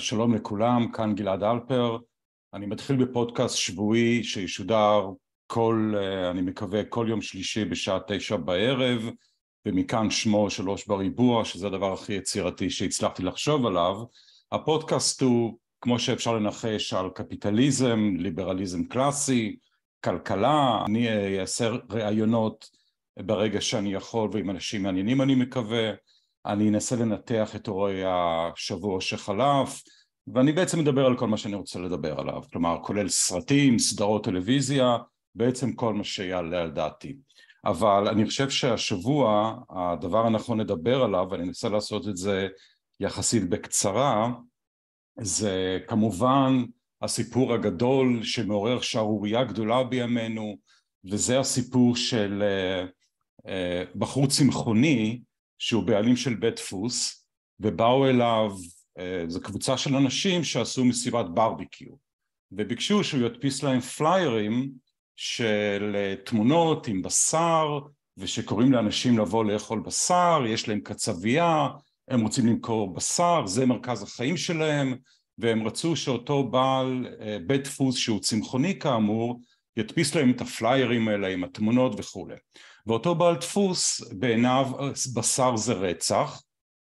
שלום לכולם, כאן גלעד אלפר. אני מתחיל בפודקאסט שבועי שישודר כל, אה, אני מקווה, כל יום שלישי בשעה תשע בערב, ומכאן שמו שלוש בריבוע, שזה הדבר הכי יצירתי שהצלחתי לחשוב עליו. הפודקאסט הוא, כמו שאפשר לנחש, על קפיטליזם, ליברליזם קלאסי, כלכלה, אני אה, אעשה ראיונות ברגע שאני יכול ועם אנשים מעניינים אני מקווה. אני אנסה לנתח את אורי השבוע שחלף, ואני בעצם מדבר על כל מה שאני רוצה לדבר עליו, כלומר כולל סרטים, סדרות טלוויזיה, בעצם כל מה שיעלה על דעתי. אבל אני חושב שהשבוע הדבר הנכון לדבר עליו, ואני אנסה לעשות את זה יחסית בקצרה, זה כמובן הסיפור הגדול שמעורר שערורייה גדולה בימינו, וזה הסיפור של אה, בחור צמחוני שהוא בעלים של בית דפוס ובאו אליו, אה, זו קבוצה של אנשים שעשו מסיבת ברביקיו וביקשו שהוא ידפיס להם פליירים של אה, תמונות עם בשר ושקוראים לאנשים לבוא לאכול בשר, יש להם קצבייה, הם רוצים למכור בשר, זה מרכז החיים שלהם והם רצו שאותו בעל אה, בית דפוס שהוא צמחוני כאמור ידפיס להם את הפליירים האלה עם התמונות וכולי ואותו בעל דפוס בעיניו בשר זה רצח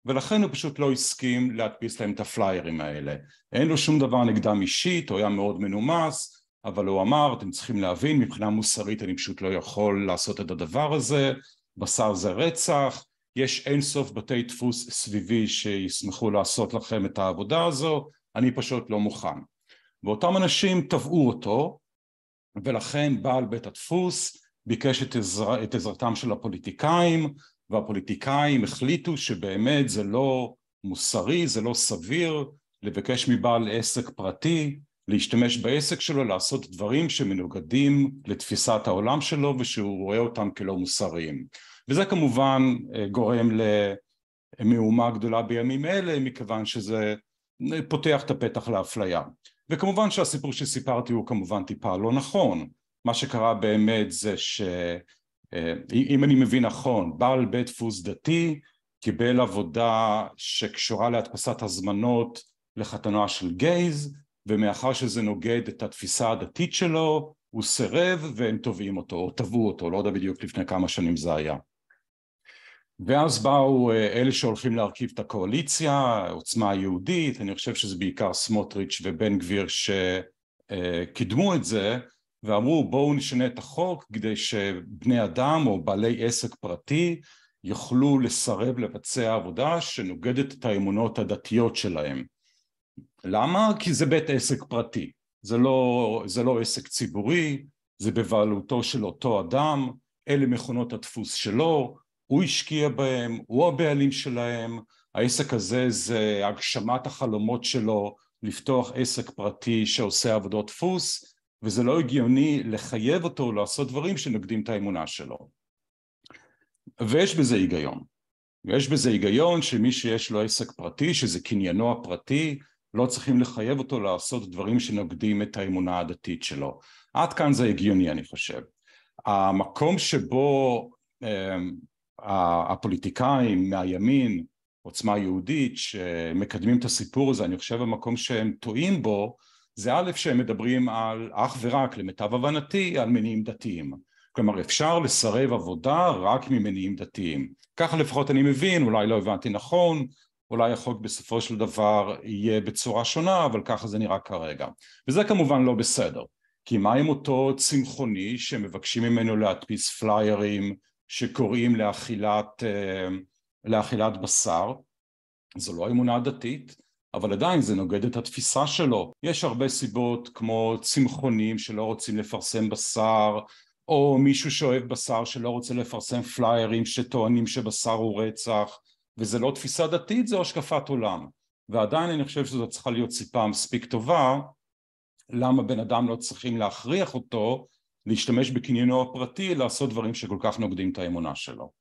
ולכן הוא פשוט לא הסכים להדפיס להם את הפליירים האלה. אין לו שום דבר נגדם אישית, הוא היה מאוד מנומס, אבל הוא אמר, אתם צריכים להבין, מבחינה מוסרית אני פשוט לא יכול לעשות את הדבר הזה, בשר זה רצח, יש אין סוף בתי דפוס סביבי שישמחו לעשות לכם את העבודה הזו, אני פשוט לא מוכן. ואותם אנשים תבעו אותו, ולכן בעל בית הדפוס ביקש את, עזר, את עזרתם של הפוליטיקאים, והפוליטיקאים החליטו שבאמת זה לא מוסרי, זה לא סביר לבקש מבעל עסק פרטי להשתמש בעסק שלו לעשות דברים שמנוגדים לתפיסת העולם שלו ושהוא רואה אותם כלא מוסריים. וזה כמובן אה, גורם למהומה גדולה בימים אלה מכיוון שזה אה, פותח את הפתח לאפליה. וכמובן שהסיפור שסיפרתי הוא כמובן טיפה לא נכון, מה שקרה באמת זה שאם אה, אני מבין נכון, בעל בית דפוס דתי קיבל עבודה שקשורה להדפסת הזמנות לחתונה של גייז, ומאחר שזה נוגד את התפיסה הדתית שלו, הוא סירב והם תובעים אותו, או תבעו אותו, לא יודע בדיוק לפני כמה שנים זה היה. ואז באו אה, אלה שהולכים להרכיב את הקואליציה, עוצמה יהודית, אני חושב שזה בעיקר סמוטריץ' ובן גביר שקידמו אה, את זה, ואמרו בואו נשנה את החוק כדי שבני אדם או בעלי עסק פרטי יוכלו לסרב לבצע עבודה שנוגדת את האמונות הדתיות שלהם. למה? כי זה בית עסק פרטי, זה לא, זה לא עסק ציבורי, זה בבעלותו של אותו אדם, אלה מכונות הדפוס שלו, הוא השקיע בהם, הוא הבעלים שלהם, העסק הזה זה הגשמת החלומות שלו לפתוח עסק פרטי שעושה עבודות דפוס וזה לא הגיוני לחייב אותו לעשות דברים שנוגדים את האמונה שלו. ויש בזה היגיון. ויש בזה היגיון שמי שיש לו עסק פרטי, שזה קניינו הפרטי, לא צריכים לחייב אותו לעשות דברים שנוגדים את האמונה הדתית שלו. עד כאן זה הגיוני אני חושב. המקום שבו אמ, הפוליטיקאים מהימין, עוצמה יהודית, שמקדמים את הסיפור הזה, אני חושב המקום שהם טועים בו זה א' שהם מדברים על אך ורק למיטב הבנתי על מניעים דתיים כלומר אפשר לסרב עבודה רק ממניעים דתיים ככה לפחות אני מבין אולי לא הבנתי נכון אולי החוק בסופו של דבר יהיה בצורה שונה אבל ככה זה נראה כרגע וזה כמובן לא בסדר כי מה עם אותו צמחוני שמבקשים ממנו להדפיס פליירים שקוראים לאכילת, אה, לאכילת בשר זו לא אמונה דתית אבל עדיין זה נוגד את התפיסה שלו. יש הרבה סיבות כמו צמחונים שלא רוצים לפרסם בשר, או מישהו שאוהב בשר שלא רוצה לפרסם פליירים שטוענים שבשר הוא רצח, וזה לא תפיסה דתית, זו השקפת עולם. ועדיין אני חושב שזו צריכה להיות סיפה מספיק טובה, למה בן אדם לא צריכים להכריח אותו להשתמש בקניינו הפרטי לעשות דברים שכל כך נוגדים את האמונה שלו.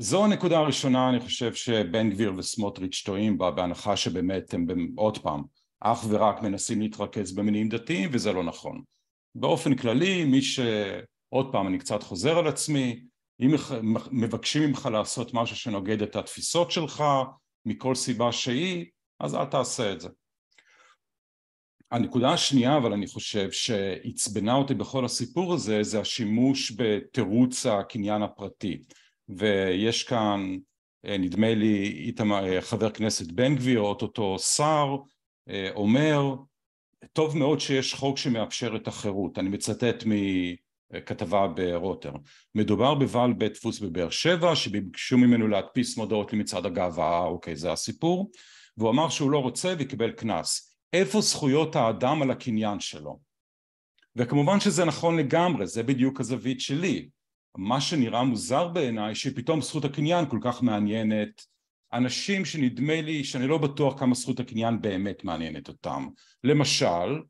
זו הנקודה הראשונה, אני חושב שבן גביר וסמוטריץ' טועים בה, בהנחה שבאמת הם, עוד פעם, אך ורק מנסים להתרכז במינים דתיים, וזה לא נכון. באופן כללי, מי ש... עוד פעם, אני קצת חוזר על עצמי, אם מבקשים ממך לעשות משהו שנוגד את התפיסות שלך, מכל סיבה שהיא, אז אל תעשה את זה. הנקודה השנייה, אבל אני חושב שעצבנה אותי בכל הסיפור הזה, זה השימוש בתירוץ הקניין הפרטי. ויש כאן אה, נדמה לי איתמר, אה, חבר כנסת בן גביר, אוטוטו שר, אה, אומר טוב מאוד שיש חוק שמאפשר את החירות, אני מצטט מכתבה ברוטר. מדובר בבעל בית דפוס בבאר שבע שביקשו ממנו להדפיס מודעות למצעד הגאווה, אוקיי זה הסיפור, והוא אמר שהוא לא רוצה וקיבל קנס. איפה זכויות האדם על הקניין שלו? וכמובן שזה נכון לגמרי, זה בדיוק הזווית שלי. מה שנראה מוזר בעיניי שפתאום זכות הקניין כל כך מעניינת אנשים שנדמה לי שאני לא בטוח כמה זכות הקניין באמת מעניינת אותם למשל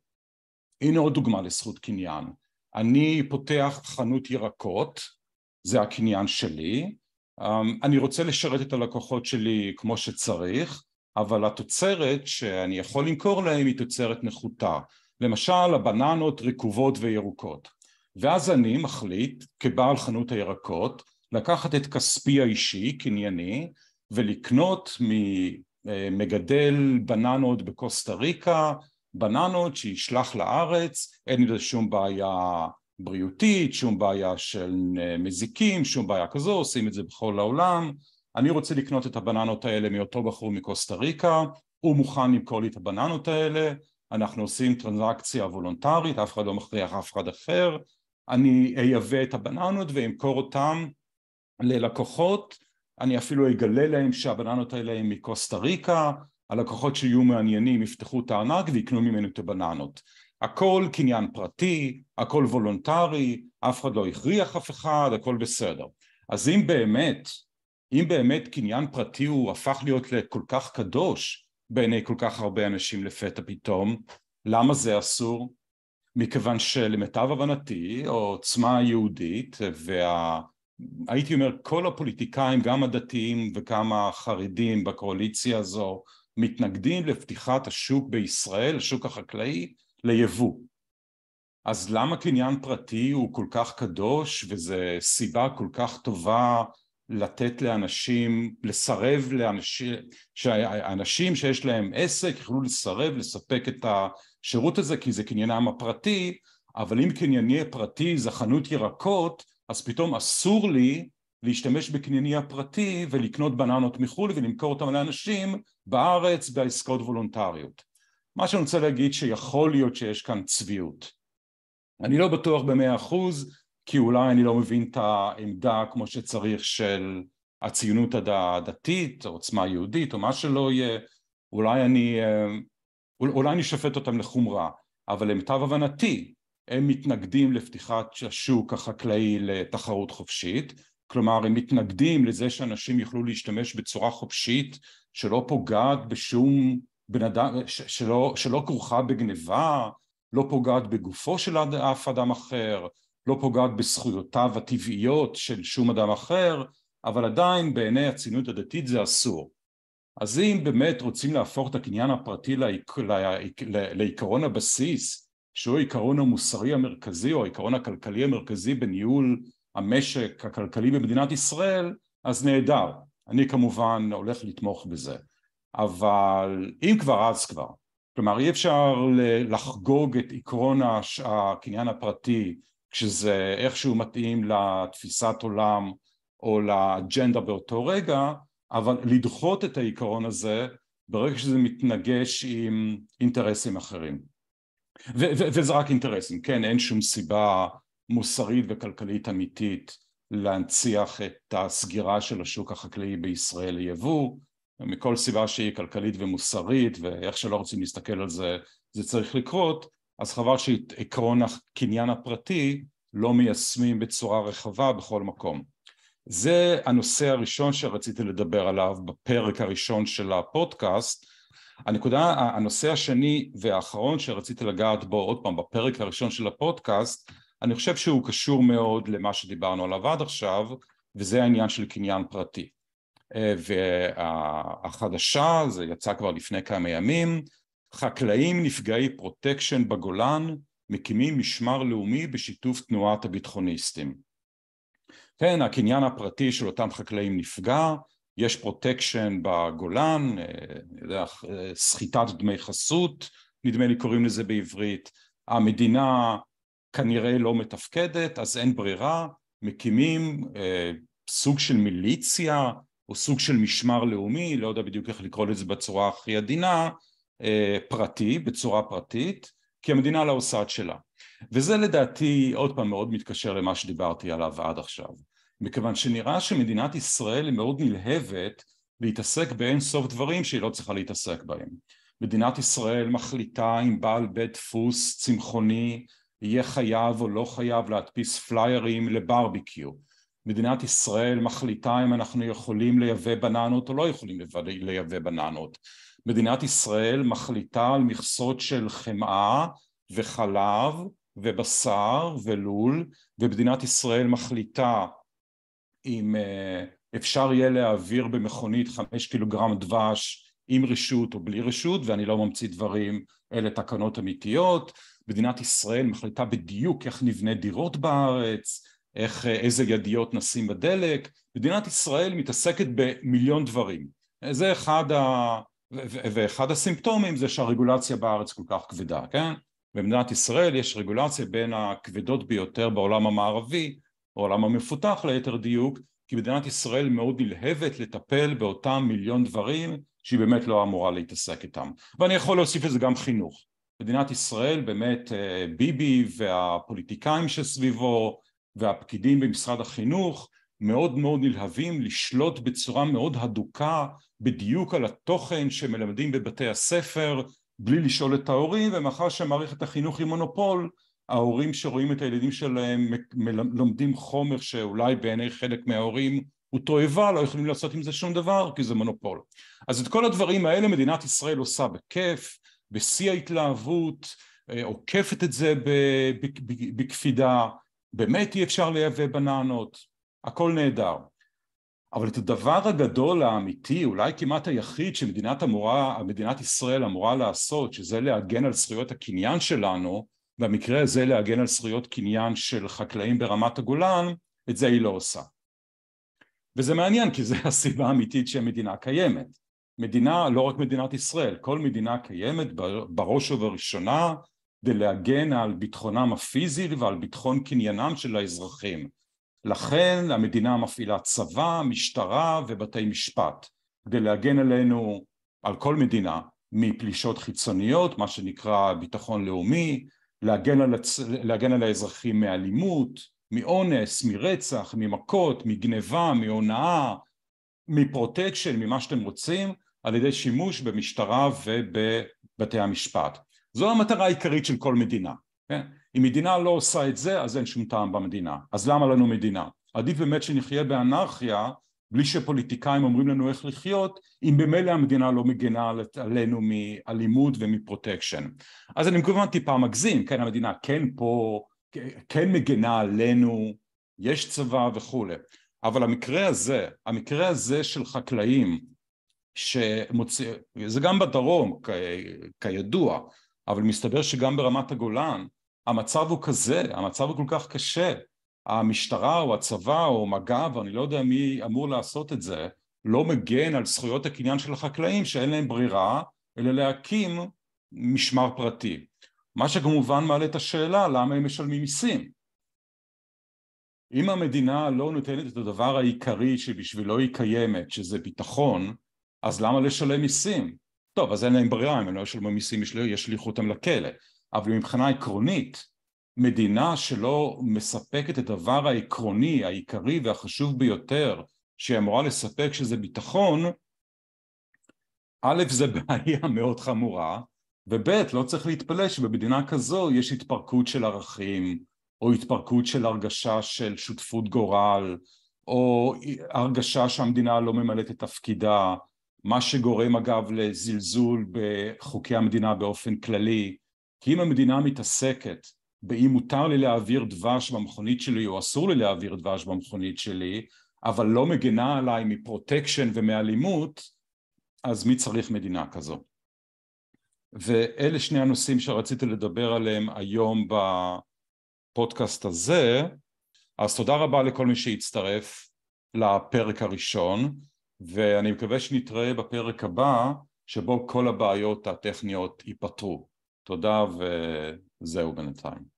הנה עוד דוגמה לזכות קניין אני פותח חנות ירקות זה הקניין שלי אמ, אני רוצה לשרת את הלקוחות שלי כמו שצריך אבל התוצרת שאני יכול למכור להם היא תוצרת נחותה למשל הבננות רקובות וירוקות ואז אני מחליט, כבעל חנות הירקות, לקחת את כספי האישי, קנייני, ולקנות ממגדל בננות בקוסטה ריקה, בננות שישלח לארץ, אין לזה שום בעיה בריאותית, שום בעיה של מזיקים, שום בעיה כזו, עושים את זה בכל העולם. אני רוצה לקנות את הבננות האלה מאותו בחור מקוסטה ריקה, הוא מוכן למכור לי את הבננות האלה, אנחנו עושים טרנזקציה וולונטרית, אף אחד לא מכריח אף אחד אחר, אני אייבא את הבננות ואמכור אותן ללקוחות, אני אפילו אגלה להם שהבננות האלה הן מקוסטה ריקה, הלקוחות שיהיו מעניינים יפתחו את הענק ויקנו ממנו את הבננות. הכל קניין פרטי, הכל וולונטרי, אף אחד לא הכריח אף אחד, הכל בסדר. אז אם באמת, אם באמת קניין פרטי הוא הפך להיות לכל כך קדוש בעיני כל כך הרבה אנשים לפתע פתאום, למה זה אסור? מכיוון שלמיטב הבנתי עוצמה יהודית והייתי וה... אומר כל הפוליטיקאים גם הדתיים וגם החרדים בקואליציה הזו מתנגדים לפתיחת השוק בישראל, השוק החקלאי, ליבוא. אז למה קניין פרטי הוא כל כך קדוש וזו סיבה כל כך טובה לתת לאנשים, לסרב לאנשים, שאנשים שיש להם עסק יוכלו לסרב לספק את ה... השירות הזה כי זה קניינם הפרטי, אבל אם קנייני הפרטי זה חנות ירקות, אז פתאום אסור לי להשתמש בקנייני הפרטי ולקנות בננות מחו"ל ולמכור אותם לאנשים בארץ בעסקאות וולונטריות. מה שאני רוצה להגיד שיכול להיות שיש כאן צביעות. אני לא בטוח במאה אחוז, כי אולי אני לא מבין את העמדה כמו שצריך של הציונות הדתית, עוצמה יהודית או מה שלא יהיה, אולי אני אה, אולי אני שופט אותם לחומרה, אבל למיטב הבנתי הם מתנגדים לפתיחת השוק החקלאי לתחרות חופשית, כלומר הם מתנגדים לזה שאנשים יוכלו להשתמש בצורה חופשית שלא פוגעת בשום בן אדם, שלא, שלא כרוכה בגניבה, לא פוגעת בגופו של אף אדם אחר, לא פוגעת בזכויותיו הטבעיות של שום אדם אחר, אבל עדיין בעיני הציונות הדתית זה אסור. אז אם באמת רוצים להפוך את הקניין הפרטי לעיקרון הבסיס, שהוא העיקרון המוסרי המרכזי או העיקרון הכלכלי המרכזי בניהול המשק הכלכלי במדינת ישראל, אז נהדר. אני כמובן הולך לתמוך בזה. אבל אם כבר אז כבר. כלומר אי אפשר לחגוג את עקרון הקניין הפרטי כשזה איכשהו מתאים לתפיסת עולם או לאג'נדה באותו רגע, אבל לדחות את העיקרון הזה ברגע שזה מתנגש עם אינטרסים אחרים. ו- ו- וזה רק אינטרסים, כן, אין שום סיבה מוסרית וכלכלית אמיתית להנציח את הסגירה של השוק החקלאי בישראל ליבוא, מכל סיבה שהיא כלכלית ומוסרית ואיך שלא רוצים להסתכל על זה, זה צריך לקרות, אז חבל שעקרון הקניין הפרטי לא מיישמים בצורה רחבה בכל מקום. זה הנושא הראשון שרציתי לדבר עליו בפרק הראשון של הפודקאסט. הנקודה, הנושא השני והאחרון שרציתי לגעת בו עוד פעם בפרק הראשון של הפודקאסט, אני חושב שהוא קשור מאוד למה שדיברנו עליו עד עכשיו, וזה העניין של קניין פרטי. אה, והחדשה, זה יצא כבר לפני כמה ימים, חקלאים נפגעי פרוטקשן בגולן מקימים משמר לאומי בשיתוף תנועת הביטחוניסטים. כן, הקניין הפרטי של אותם חקלאים נפגע, יש פרוטקשן בגולן, אה, אה, סחיטת דמי חסות, נדמה לי קוראים לזה בעברית, המדינה כנראה לא מתפקדת, אז אין ברירה, מקימים אה, סוג של מיליציה או סוג של משמר לאומי, לא יודע בדיוק איך לקרוא לזה בצורה הכי עדינה, פרטי, בצורה פרטית, כי המדינה לא עושה את שלה. וזה לדעתי עוד פעם מאוד מתקשר למה שדיברתי עליו עד עכשיו, מכיוון שנראה שמדינת ישראל היא מאוד נלהבת להתעסק באין סוף דברים שהיא לא צריכה להתעסק בהם. מדינת ישראל מחליטה אם בעל בית דפוס צמחוני יהיה חייב או לא חייב להדפיס פליירים לברביקיו. מדינת ישראל מחליטה אם אנחנו יכולים לייבא בננות או לא יכולים לייבא בננות. מדינת ישראל מחליטה על מכסות של חמאה וחלב ובשר ולול, ומדינת ישראל מחליטה אם אה, אפשר יהיה להעביר במכונית חמש קילוגרם דבש עם רשות או בלי רשות, ואני לא ממציא דברים, אלה תקנות אמיתיות. מדינת ישראל מחליטה בדיוק איך נבנה דירות בארץ, איך, אה, איזה ידיות נשים בדלק. מדינת ישראל מתעסקת במיליון דברים. זה אחד ה... ואחד הסימפטומים זה שהרגולציה בארץ כל כך כבדה, כן? במדינת ישראל יש רגולציה בין הכבדות ביותר בעולם המערבי, העולם המפותח ליתר דיוק, כי מדינת ישראל מאוד נלהבת לטפל באותם מיליון דברים שהיא באמת לא אמורה להתעסק איתם. ואני יכול להוסיף לזה גם חינוך. מדינת ישראל באמת אה, ביבי והפוליטיקאים שסביבו והפקידים במשרד החינוך מאוד מאוד נלהבים לשלוט בצורה מאוד הדוקה בדיוק על התוכן שמלמדים בבתי הספר בלי לשאול את ההורים, ומאחר שמערכת החינוך היא מונופול, ההורים שרואים את הילדים שלהם לומדים חומר שאולי בעיני חלק מההורים הוא תועבה, לא יכולים לעשות עם זה שום דבר כי זה מונופול. אז את כל הדברים האלה מדינת ישראל עושה בכיף, בשיא ההתלהבות, אה, עוקפת את זה בקפידה, באמת אי אפשר לייבא בננות, הכל נהדר. אבל את הדבר הגדול האמיתי, אולי כמעט היחיד שמדינת המורה, מדינת ישראל אמורה לעשות, שזה להגן על זכויות הקניין שלנו, במקרה הזה להגן על זכויות קניין של חקלאים ברמת הגולן, את זה היא לא עושה. וזה מעניין כי זו הסיבה האמיתית שהמדינה קיימת. מדינה, לא רק מדינת ישראל, כל מדינה קיימת בראש ובראשונה כדי להגן על ביטחונם הפיזי ועל ביטחון קניינם של האזרחים. לכן המדינה מפעילה צבא, משטרה ובתי משפט כדי להגן עלינו, על כל מדינה, מפלישות חיצוניות, מה שנקרא ביטחון לאומי, להגן על, הצ... להגן על האזרחים מאלימות, מאונס, מרצח, ממכות, מגניבה, מהונאה, מפרוטקשן, ממה שאתם רוצים, על ידי שימוש במשטרה ובבתי המשפט. זו המטרה העיקרית של כל מדינה. כן? אם מדינה לא עושה את זה אז אין שום טעם במדינה אז למה לנו מדינה? עדיף באמת שנחיה באנרכיה בלי שפוליטיקאים אומרים לנו איך לחיות אם במילא המדינה לא מגינה עלינו מאלימות ומפרוטקשן אז אני כמובן טיפה מגזים כן המדינה כן פה כן מגינה עלינו יש צבא וכולי אבל המקרה הזה המקרה הזה של חקלאים שמוציא, זה גם בדרום כ, כידוע, אבל מסתבר שגם ברמת הגולן המצב הוא כזה, המצב הוא כל כך קשה, המשטרה או הצבא או מג"ב, אני לא יודע מי אמור לעשות את זה, לא מגן על זכויות הקניין של החקלאים שאין להם ברירה אלא להקים משמר פרטי. מה שכמובן מעלה את השאלה למה הם משלמים מיסים. אם המדינה לא נותנת את הדבר העיקרי שבשבילו היא קיימת, שזה ביטחון, אז למה לשלם מיסים? טוב, אז אין להם ברירה, אם הם לא ישלמו מיסים ישליכו אותם לכלא. אבל מבחינה עקרונית, מדינה שלא מספקת את הדבר העקרוני, העיקרי והחשוב ביותר שהיא אמורה לספק, שזה ביטחון, א', זה בעיה מאוד חמורה, וב', לא צריך להתפלא שבמדינה כזו יש התפרקות של ערכים, או התפרקות של הרגשה של שותפות גורל, או הרגשה שהמדינה לא ממלאת את תפקידה, מה שגורם אגב לזלזול בחוקי המדינה באופן כללי, כי כאילו אם המדינה מתעסקת באם מותר לי להעביר דבש במכונית שלי או אסור לי להעביר דבש במכונית שלי, אבל לא מגנה עליי מפרוטקשן ומאלימות, אז מי צריך מדינה כזו? ואלה שני הנושאים שרציתי לדבר עליהם היום בפודקאסט הזה, אז תודה רבה לכל מי שהצטרף לפרק הראשון, ואני מקווה שנתראה בפרק הבא, שבו כל הבעיות הטכניות ייפתרו. תודה וזהו בינתיים.